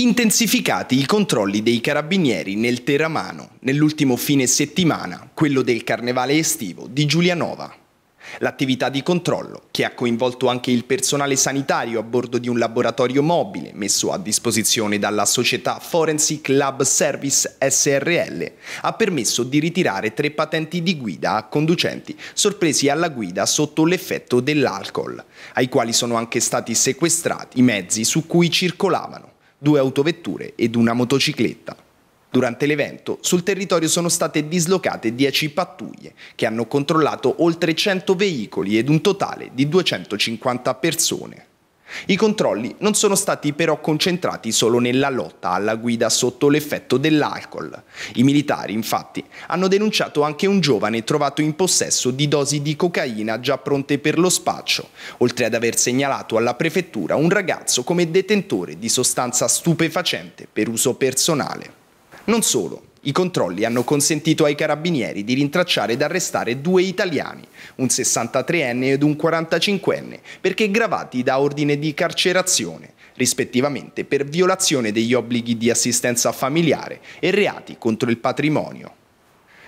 Intensificati i controlli dei carabinieri nel Teramano nell'ultimo fine settimana, quello del carnevale estivo di Giulianova. L'attività di controllo, che ha coinvolto anche il personale sanitario a bordo di un laboratorio mobile messo a disposizione dalla società Forensic Lab Service SRL, ha permesso di ritirare tre patenti di guida a conducenti sorpresi alla guida sotto l'effetto dell'alcol, ai quali sono anche stati sequestrati i mezzi su cui circolavano due autovetture ed una motocicletta. Durante l'evento sul territorio sono state dislocate 10 pattuglie che hanno controllato oltre 100 veicoli ed un totale di 250 persone. I controlli non sono stati però concentrati solo nella lotta alla guida sotto l'effetto dell'alcol. I militari, infatti, hanno denunciato anche un giovane trovato in possesso di dosi di cocaina già pronte per lo spaccio, oltre ad aver segnalato alla prefettura un ragazzo come detentore di sostanza stupefacente per uso personale. Non solo, i controlli hanno consentito ai carabinieri di rintracciare ed arrestare due italiani, un 63enne ed un 45enne, perché gravati da ordine di carcerazione, rispettivamente per violazione degli obblighi di assistenza familiare e reati contro il patrimonio.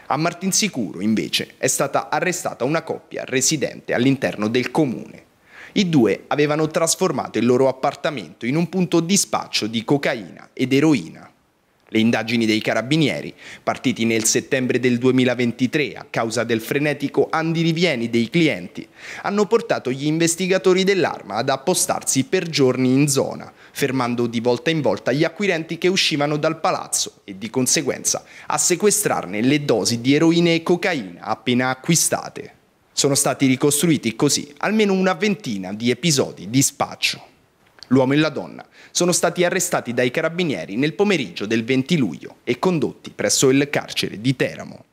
A Martinsicuro, invece, è stata arrestata una coppia residente all'interno del comune. I due avevano trasformato il loro appartamento in un punto di spaccio di cocaina ed eroina. Le indagini dei carabinieri, partiti nel settembre del 2023 a causa del frenetico andirivieni dei clienti, hanno portato gli investigatori dell'arma ad appostarsi per giorni in zona, fermando di volta in volta gli acquirenti che uscivano dal palazzo e di conseguenza a sequestrarne le dosi di eroina e cocaina appena acquistate. Sono stati ricostruiti così almeno una ventina di episodi di spaccio l'uomo e la donna, sono stati arrestati dai carabinieri nel pomeriggio del 20 luglio e condotti presso il carcere di Teramo.